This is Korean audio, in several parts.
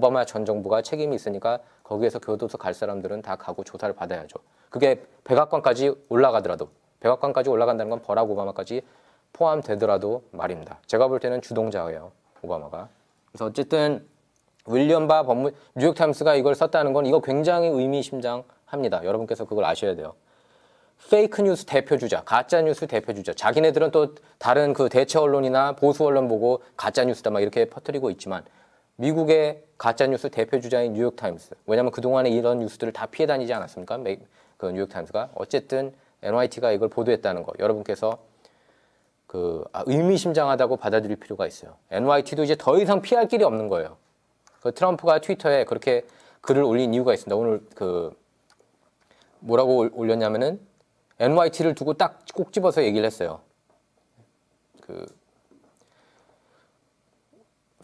오바마 전 정부가 책임이 있으니까 거기에서 교도소 갈 사람들은 다 가고 조사를 받아야죠. 그게 백악관까지 올라가더라도 백악관까지 올라간다는 건 버락 오바마까지 포함되더라도 말입니다. 제가 볼 때는 주동자예요. 오바마가. 그래서 어쨌든 윌리엄 바 법무 뉴욕 타임스가 이걸 썼다는 건 이거 굉장히 의미심장합니다. 여러분께서 그걸 아셔야 돼요. 페이크 뉴스 대표 주자, 가짜 뉴스 대표 주자. 자기네들은 또 다른 그 대체 언론이나 보수 언론 보고 가짜 뉴스다 막 이렇게 퍼뜨리고 있지만 미국의 가짜뉴스 대표 주자인 뉴욕타임스. 왜냐면 그동안에 이런 뉴스들을 다 피해 다니지 않았습니까? 그 뉴욕타임스가. 어쨌든 NYT가 이걸 보도했다는 거. 여러분께서 그 아, 의미심장하다고 받아들일 필요가 있어요. NYT도 이제 더 이상 피할 길이 없는 거예요. 그 트럼프가 트위터에 그렇게 글을 올린 이유가 있습니다. 오늘 그 뭐라고 올렸냐면은 NYT를 두고 딱 꼭 집어서 얘기를 했어요. 그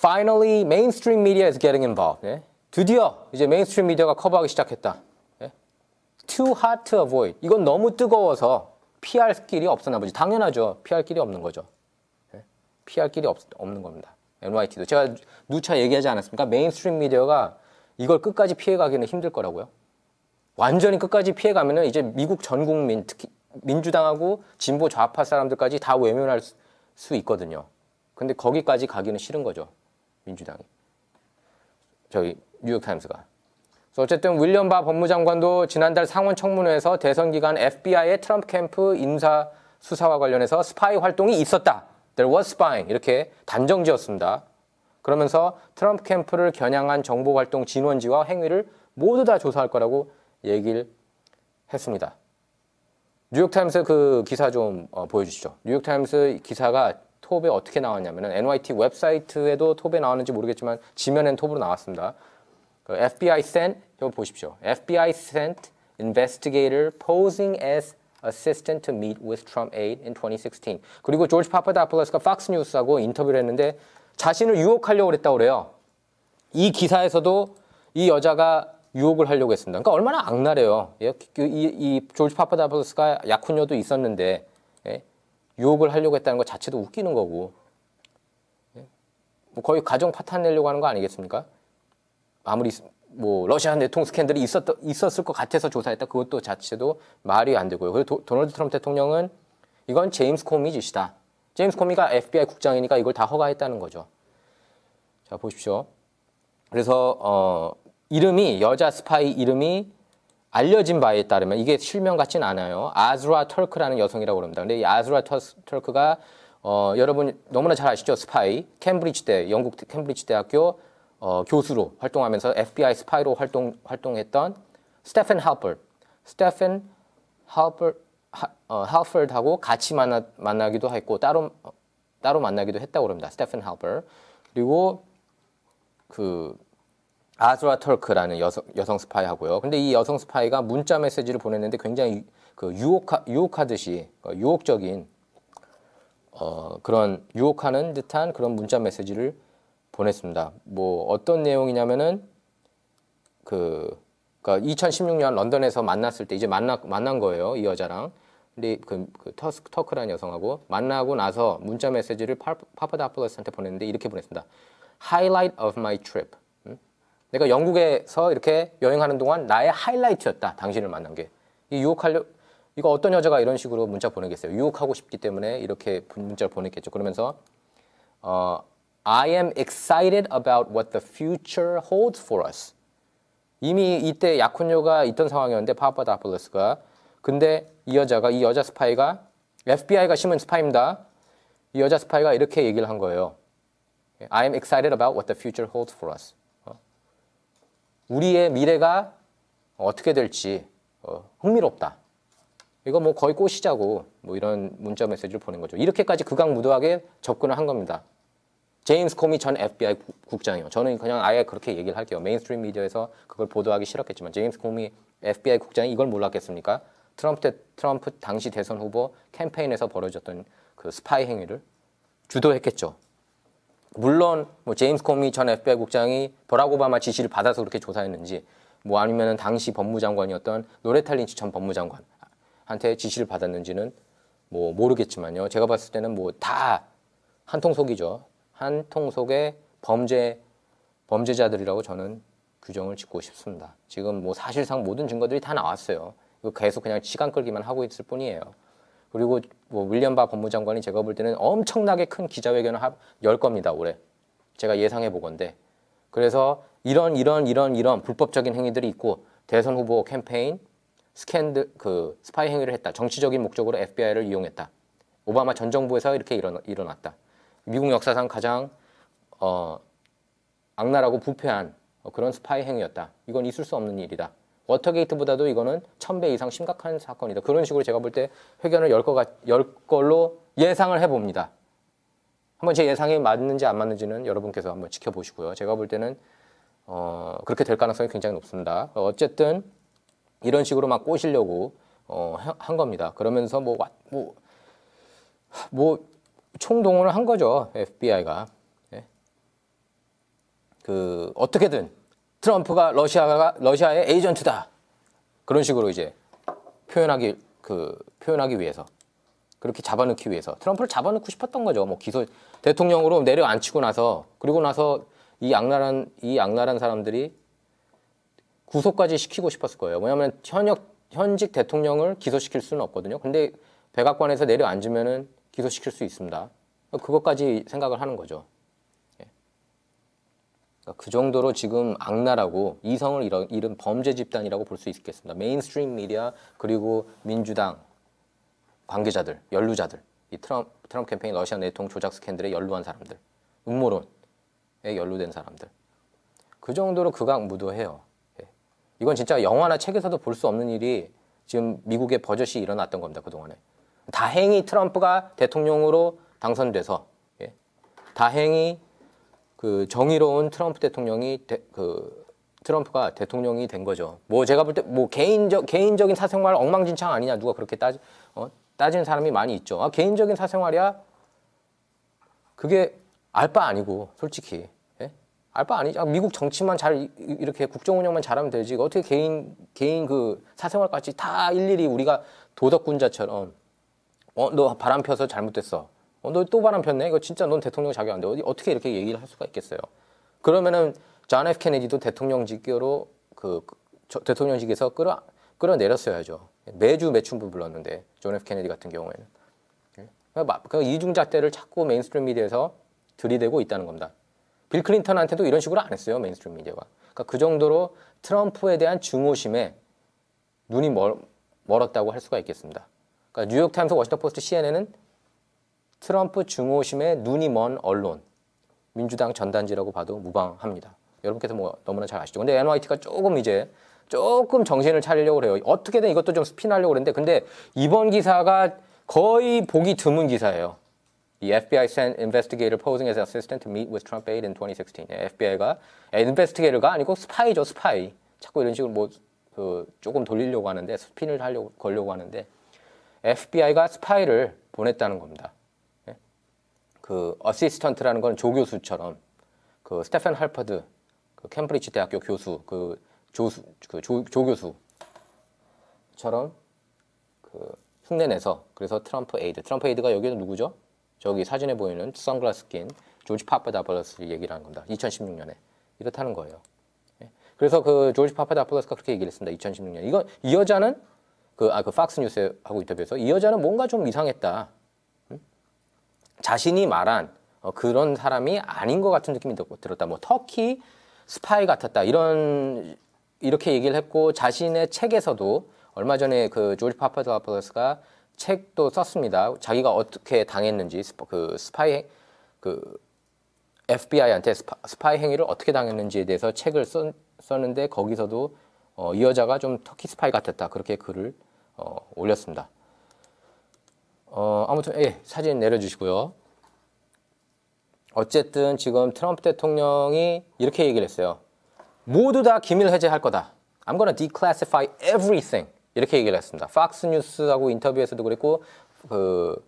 Finally, mainstream media is getting involved. 예? 드디어 이제 메인스트림 미디어가 커버하기 시작했다. 예? Too hot to avoid. 이건 너무 뜨거워서 피할 길이 없었나 보지. 당연하죠. 피할 길이 없는 거죠. 예? 피할 길이 없, 없는 겁니다. NYT도 제가 누차 얘기하지 않았습니까? 메인스트림 미디어가 이걸 끝까지 피해가기는 힘들 거라고요. 완전히 끝까지 피해가면 이제 미국 전 국민 특히 민주당하고 진보 좌파 사람들까지 다 외면할 수 있거든요. 근데 거기까지 가기는 싫은 거죠. 민주당이 저기 뉴욕타임스가 어쨌든 윌리엄 바 법무장관도 지난달 상원 청문회에서 대선 기간 FBI의 트럼프 캠프 인사 수사와 관련해서 스파이 활동이 있었다. There was spying. 이렇게 단정지었습니다. 그러면서 트럼프 캠프를 겨냥한 정보 활동 진원지와 행위를 모두 다 조사할 거라고 얘기를 했습니다. 뉴욕타임스 그 기사 좀 어, 보여주시죠. 뉴욕타임스 기사가 톱에 어떻게 나왔냐면은 NYT 웹사이트에도 톱에 나왔는지 모르겠지만 지면엔 톱으로 나왔습니다. 그 FBI sent 이거 보십시오. FBI sent investigator posing as assistant to meet with Trump aide in 2016. 그리고 조지 파파다플러스가 팍스 뉴스하고 인터뷰를 했는데 자신을 유혹하려고 했다고 그래요. 이 기사에서도 이 여자가 유혹을 하려고 했습니다. 그러니까 얼마나 악랄해요. 예, 그 이, 이, 이 조지 파파다플러스가 약혼녀도 있었는데 예? 유혹을 하려고 했다는 것 자체도 웃기는 거고 예? 뭐 거의 가정 파탄 내려고 하는 거 아니겠습니까? 아무리 뭐 러시아 내통 스캔들이 있었, 있었을 것 같아서 조사했다 그것도 자체도 말이 안 되고요. 그리고 도, 널드 트럼프 대통령은 이건 제임스 코미 짓이다. 제임스 코미가 FBI 국장이니까 이걸 다 허가했다는 거죠. 자 보십시오. 그래서 어, 이름이 여자 스파이 이름이 알려진 바에 따르면 이게 실명 같진 않아요. 아즈라 털크라는 여성이라고 그럽니다. 근데 이 아즈라 털크가 어, 여러분 너무나 잘 아시죠? 스파이 캠브리지 대 영국 캠브리지 대학교 어, 교수로 활동하면서 FBI 스파이로 활동 활동했던 스테픈 하퍼 스테픈 하퍼하퍼하고 어, 같이 만나 만나기도 했고 따로 따로 만나기도 했다고 그럽니다. 스테픈 하퍼 그리고 그 아즈라 털크라는 여성, 여성 스파이하고요. 근데 이 여성 스파이가 문자 메시지를 보냈는데 굉장히 그 유혹하, 유혹하듯이 어, 유혹적인 어, 그런 유혹하는 듯한 그런 문자 메시지를 보냈습니다. 뭐 어떤 내용이냐면은 그 그러니까 2016년 런던에서 만났을 때 이제 만나 만난 거예요 이 여자랑. 근데 그, 그 터스, 터크라는 여성하고 만나고 나서 문자 메시지를 파파다플러스한테 보냈는데 이렇게 보냈습니다. Highlight of my trip. 내가 영국에서 이렇게 여행하는 동안 나의 하이라이트였다. 당신을 만난 게. 이 유혹하려 이거 어떤 여자가 이런 식으로 문자 보내겠어요. 유혹하고 싶기 때문에 이렇게 문자를 보냈겠죠. 그러면서 어, I am excited about what the future holds for us. 이미 이때 약혼녀가 있던 상황이었는데 파파다폴로스가 근데 이 여자가 이 여자 스파이가 FBI가 심은 스파입니다. 이 여자 스파이가 이렇게 얘기를 한 거예요. I am excited about what the future holds for us. 우리의 미래가 어떻게 될지 어, 흥미롭다. 이거 뭐 거의 꼬시자고 뭐 이런 문자 메시지를 보낸 거죠. 이렇게까지 극악무도하게 접근을 한 겁니다. 제임스 코미 전 FBI 국장이요. 저는 그냥 아예 그렇게 얘기를 할게요. 메인스트림 미디어에서 그걸 보도하기 싫었겠지만 제임스 코미 FBI 국장이 이걸 몰랐겠습니까? 트럼프, 대, 트럼프 당시 대선 후보 캠페인에서 벌어졌던 그 스파이 행위를 주도했겠죠. 물론 뭐 제임스 코미 전 FBI 국장이 버락 오바마 지시를 받아서 그렇게 조사했는지 뭐 아니면은 당시 법무장관이었던 노레탈 린치 전 법무장관한테 지시를 받았는지는 뭐 모르겠지만요. 제가 봤을 때는 뭐 다 한통속이죠. 한통속의 범죄 범죄자들이라고 저는 규정을 짓고 싶습니다. 지금 뭐 사실상 모든 증거들이 다 나왔어요. 이거 계속 그냥 시간 끌기만 하고 있을 뿐이에요. 그리고 뭐 윌리엄 바 법무장관이 제가 볼 때는 엄청나게 큰 기자회견을 열 겁니다 올해 제가 예상해 보건데 그래서 이런 이런 이런 이런 불법적인 행위들이 있고 대선 후보 캠페인 스캔드그 스파이 행위를 했다 정치적인 목적으로 FBI를 이용했다 오바마 전 정부에서 이렇게 일어 일어났다 미국 역사상 가장 어, 악랄하고 부패한 그런 스파이 행위였다 이건 있을 수 없는 일이다 워터게이트보다도 이거는 천배 이상 심각한 사건이다. 그런 식으로 제가 볼 때 회견을 열, 거, 열 걸로 예상을 해봅니다. 한번 제 예상이 맞는지 안 맞는지는 여러분께서 한번 지켜보시고요. 제가 볼 때는 어, 그렇게 될 가능성이 굉장히 높습니다. 어쨌든 이런 식으로 막 꼬시려고 어, 한 겁니다. 그러면서 뭐, 뭐, 뭐 총동원을 한 거죠. FBI가. 예? 그 어떻게든 트럼프가 러시아가 러시아의 에이전트다 그런 식으로 이제 표현하기 그 표현하기 위해서 그렇게 잡아넣기 위해서 트럼프를 잡아넣고 싶었던 거죠. 뭐 기소 대통령으로 내려앉히고 나서 그리고 나서 이 악랄한 이 악랄한 사람들이 구속까지 시키고 싶었을 거예요. 왜냐하면 현역 현직 대통령을 기소시킬 수는 없거든요. 근데 백악관에서 내려앉으면은 기소시킬 수 있습니다. 그것까지 생각을 하는 거죠. 그러니까 그 정도로 지금 악랄하고 이성을 잃은, 범죄 집단이라고 볼 수 있겠습니다. 메인스트림 미디어 그리고 민주당 관계자들, 연루자들, 이 트럼프, 트럼프 캠페인 러시아 내통 조작 스캔들에 연루한 사람들, 음모론에 연루된 사람들. 그 정도로 극악무도해요. 예. 이건 진짜 영화나 책에서도 볼 수 없는 일이 지금 미국의 버젓이 일어났던 겁니다. 그동안에. 다행히 트럼프가 대통령으로 당선돼서 예. 다행히 그 정의로운 트럼프 대통령이 대, 그 트럼프가 대통령이 된 거죠. 뭐 제가 볼 때 뭐 개인적 개인적인 사생활 엉망진창 아니냐 누가 그렇게 따지 어, 따지는 사람이 많이 있죠. 아 개인적인 사생활이야. 그게 알 바 아니고 솔직히 예? 알 바 아니죠. 아, 미국 정치만 잘 이렇게 국정 운영만 잘하면 되지. 어떻게 개인 개인 그 사생활까지 다 일일이 우리가 도덕군자처럼 어너 바람 펴서 잘못됐어. 어, 너또 바람 폈네. 이거 진짜 넌 대통령 자격 안 돼. 어디, 어떻게 이렇게 얘기를 할 수가 있겠어요. 그러면은 존 F 케네디도 대통령직으로 그, 그 대통령직에서 끌어 끌어내렸어야죠. 매주 매춘부 불렀는데 존 F 케네디 같은 경우에는 예? 그 그러니까 그러니까 이중잣대를 자꾸 메인스트림 미디어에서 들이대고 있다는 겁니다. 빌 클린턴한테도 이런 식으로 안 했어요 메인스트림 미디어가. 그러니까 그 정도로 트럼프에 대한 증오심에 눈이 멀, 멀었다고 할 수가 있겠습니다. 그러니까 뉴욕타임스, 워싱턴 포스트, CNN은 트럼프 증오심에 눈이 먼 언론, 민주당 전단지라고 봐도 무방합니다. 여러분께서 뭐 너무나 잘 아시죠. 근데 NYT가 조금 이제 조금 정신을 차리려고 그래요 어떻게든 이것도 좀 스피하려고 그랬는데 근데 이번 기사가 거의 보기 드문 기사예요. 이 FBI sent investigator posing as assistant to meet with Trump aide in 2016. FBI가 investigator가 아니고 스파이죠, 스파이. 자꾸 이런 식으로 뭐 그 조금 돌리려고 하는데 스피을 하려고 걸려고 하는데 FBI가 스파이를 보냈다는 겁니다. 그 어시스턴트라는 건 조교수처럼 그 스테판 할퍼드 그 캠브리지 대학교 교수 그 조수 그 조, 조교수처럼 그 흉내 내서 그래서 트럼프 에이드 트럼프 에이드가 여기는 누구죠? 저기 사진에 보이는 선글라스 낀 조지 파파다블러스 얘기를 하는 겁니다. 2016년에 이렇다는 거예요. 예. 그래서 그 조지 파파다블러스가 그렇게 얘기를 했습니다. 2016년 이거 이 여자는 그 아그 아, 그 팍스 뉴스하고 인터뷰에서 이 여자는 뭔가 좀 이상했다. 자신이 말한 어, 그런 사람이 아닌 것 같은 느낌이 들었다. 뭐 터키 스파이 같았다. 이런 이렇게 얘기를 했고 자신의 책에서도 얼마 전에 그 조지 파파드라포스가 책도 썼습니다. 자기가 어떻게 당했는지 스파, 그 스파이 그 FBI한테 스파, 스파이 행위를 어떻게 당했는지에 대해서 책을 썼, 썼는데 거기서도 어, 이 여자가 좀 터키 스파이 같았다 그렇게 글을 어, 올렸습니다. 어, 아무튼 예, 사진 내려주시고요. 어쨌든 지금 트럼프 대통령이 이렇게 얘기를 했어요. 모두 다 기밀 해제할 거다. I'm gonna declassify everything. 이렇게 얘기를 했습니다. 팍스 뉴스하고 인터뷰에서도 그랬고 그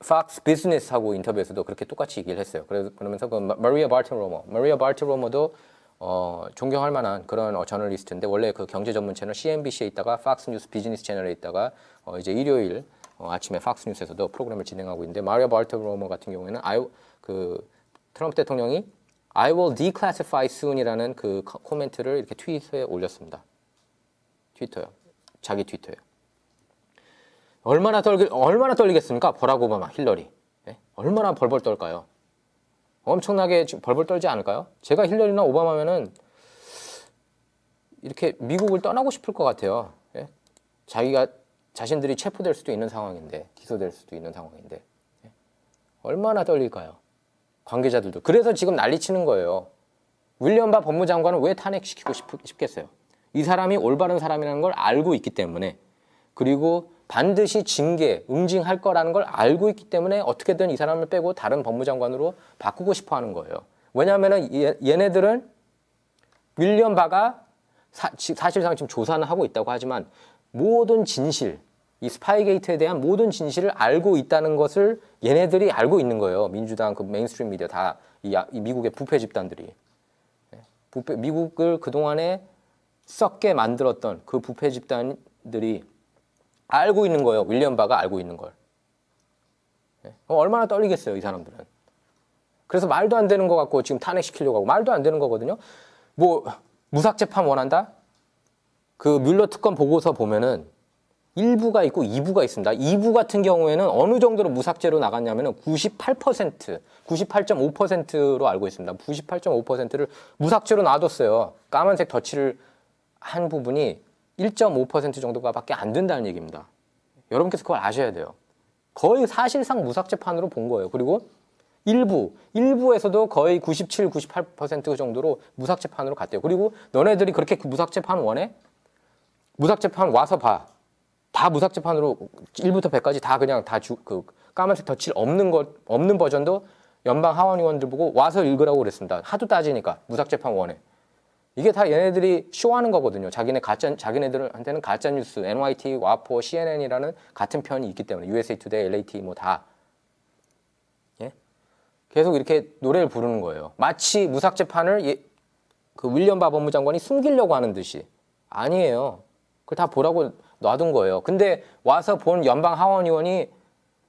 팍스 비즈니스하고 인터뷰에서도 그렇게 똑같이 얘기를 했어요. 그래서 그러면서 그 마리아 바르티로머, 마리아 바르티로머도 어, 존경할 만한 그런 어, 저널리스트인데 원래 그 경제 전문 채널 CNBC에 있다가 팍스뉴스 비즈니스 채널에 있다가 어, 이제 일요일 어, 아침에 팍스뉴스에서도 프로그램을 진행하고 있는데 마리아 바르트로머 같은 경우에는 아이 그 트럼프 대통령이 I will declassify soon이라는 그 코멘트를 이렇게 트윗에 올렸습니다. 트위터요. 자기 트위터요. 얼마나 떨 얼마나 떨리겠습니까? 버락 오바마, 힐러리. 예? 얼마나 벌벌 떨까요? 엄청나게 벌벌 떨지 않을까요? 제가 힐러리나 오바마면은 이렇게 미국을 떠나고 싶을 것 같아요. 예? 자기가 자신들이 체포될 수도 있는 상황인데 기소될 수도 있는 상황인데 예? 얼마나 떨릴까요? 관계자들도 그래서 지금 난리치는 거예요. 윌리엄 바 법무장관은 왜 탄핵시키고 싶, 겠어요이 사람이 올바른 사람이라는 걸 알고 있기 때문에 그리고 반드시 징계, 응징할 거라는 걸 알고 있기 때문에 어떻게든 이 사람을 빼고 다른 법무장관으로 바꾸고 싶어 하는 거예요. 왜냐하면 얘네들은 윌리엄 바가 사, 실상 지금 조사는 하고 있다고 하지만 모든 진실, 이 스파이게이트에 대한 모든 진실을 알고 있다는 것을 얘네들이 알고 있는 거예요. 민주당 그 메인스트림 미디어 다 이 미국의 부패 집단들이. 예? 부패, 미국을 그동안에 썩게 만들었던 그 부패 집단들이 알고 있는 거예요. 윌리엄 바가 알고 있는 걸. 예. 얼마나 떨리겠어요, 이 사람들은. 그래서 말도 안 되는 것 같고 지금 탄핵시키려고 하고 말도 안 되는 거거든요. 뭐 무삭 재판 원한다? 그 뮬러 특검 보고서 보면은 1부가 있고 2부가 있습니다. 2부 같은 경우에는 어느 정도로 무삭제로 나갔냐면은 98%, 98.5%로 알고 있습니다. 98.5%를 무삭제로 놔뒀어요. 까만색 덧칠을 한 부분이 1.5% 정도가 밖에 안 된다는 얘기입니다. 여러분께서 그걸 아셔야 돼요. 거의 사실상 무삭재판으로 본 거예요. 그리고 일부, 일부에서도 거의 97, 98% 정도로 무삭재판으로 갔대요. 그리고 너네들이 그렇게 무삭재판 원해? 무삭재판 와서 봐. 다 무삭재판으로 1부터 100까지 다 그냥 다 주, 그 까만색 덧칠 없는 것, 없는 버전도 연방 하원 의원들 보고 와서 읽으라고 그랬습니다. 하도 따지니까 무삭재판 원해. 이게 다 얘네들이 쇼하는 거거든요. 자기네 가짜 자기네들한테는 가짜 뉴스, NYT, 와포, CNN이라는 같은 편이 있기 때문에 USA Today, LAT 뭐 다. 예? 계속 이렇게 노래를 부르는 거예요. 마치 무삭 재판을 예, 그 윌리엄 바 법무 장관이 숨기려고 하는 듯이 아니에요. 그걸 다 보라고 놔둔 거예요. 근데 와서 본 연방 하원 의원이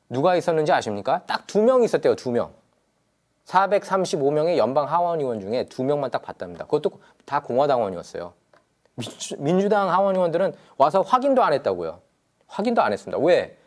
누가 있었는지 아십니까? 딱 두 명 있었대요. 두 명. 435명의 연방 하원 의원 중에 2 명만 딱 봤답니다. 그것도 다 공화당원이었어요. 민주, 민주당 하원 의원들은 와서 확인도 안 했다고요. 확인도 안 했습니다. 왜?